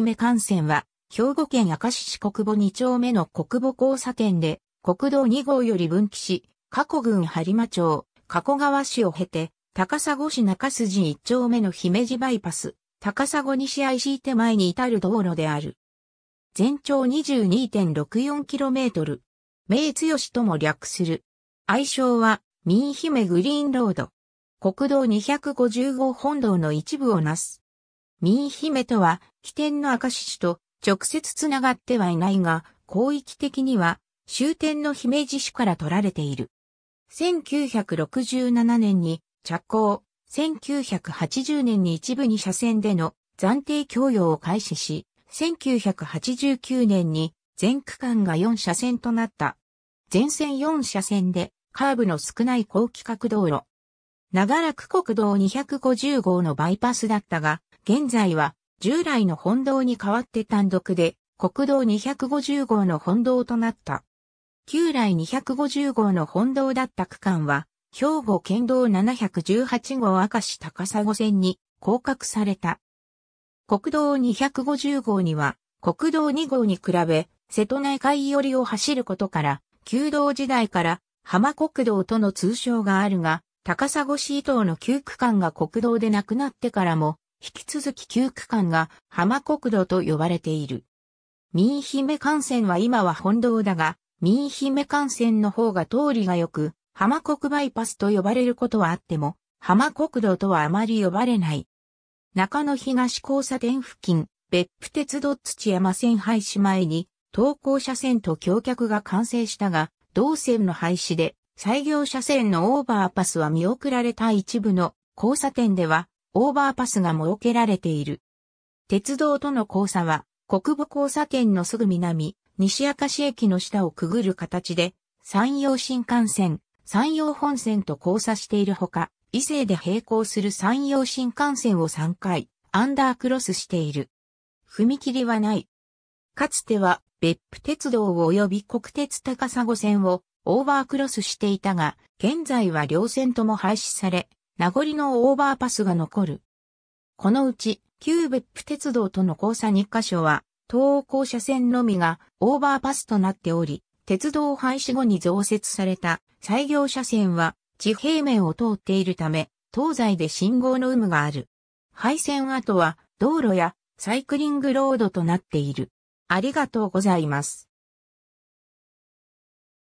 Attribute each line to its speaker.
Speaker 1: 姫幹線は、兵庫県明石市国母2丁目の国母交差点で、国道2号より分岐し、加古郡播磨町、加古川市を経て、高砂市中筋1丁目の姫路バイパス、高砂西 IC 手前に至る道路である。全長 22.64km。名強しとも略する。愛称は、民姫グリーンロード。国道2 5 5本道の一部をなす。ミ姫とは、起点の赤獅子と直接つながってはいないが、広域的には終点の姫路市から取られている。1967年に着工、1980年に一部に車線での暫定供与を開始し、1989年に全区間が4車線となった。全線4車線でカーブの少ない高規格道路。長らく国道250号のバイパスだったが、現在は従来の本堂に代わって単独で国道250号の本堂となった。旧来250号の本堂だった区間は、兵庫県道718号明石高砂線に降格された。国道250号には、国道2号に比べ、瀬戸内海寄りを走ることから、旧道時代から浜国道との通称があるが、高砂市伊東の旧区間が国道でなくなってからも、引き続き旧区間が浜国道と呼ばれている。民姫幹線は今は本道だが、民姫幹線の方が通りが良く、浜国バイパスと呼ばれることはあっても、浜国道とはあまり呼ばれない。中野東交差点付近、別府鉄道土山線廃止前に、東稿車線と橋脚が完成したが、同線の廃止で、採業車線のオーバーパスは見送られた一部の交差点では、オーバーパスが設けられている。鉄道との交差は、国部交差点のすぐ南、西明石駅の下をくぐる形で、山陽新幹線、山陽本線と交差しているほか、伊勢で並行する山陽新幹線を3回、アンダークロスしている。踏切はない。かつては、別府鉄道及び国鉄高砂線をオーバークロスしていたが、現在は両線とも廃止され、名残のオーバーパスが残る。このうち、旧別府鉄道との交差2カ所は、東欧校車線のみがオーバーパスとなっており、鉄道廃止後に増設された採用車線は地平面を通っているため、東西で信号の有無がある。廃線跡は道路やサイクリングロードとなっている。ありがとうございます。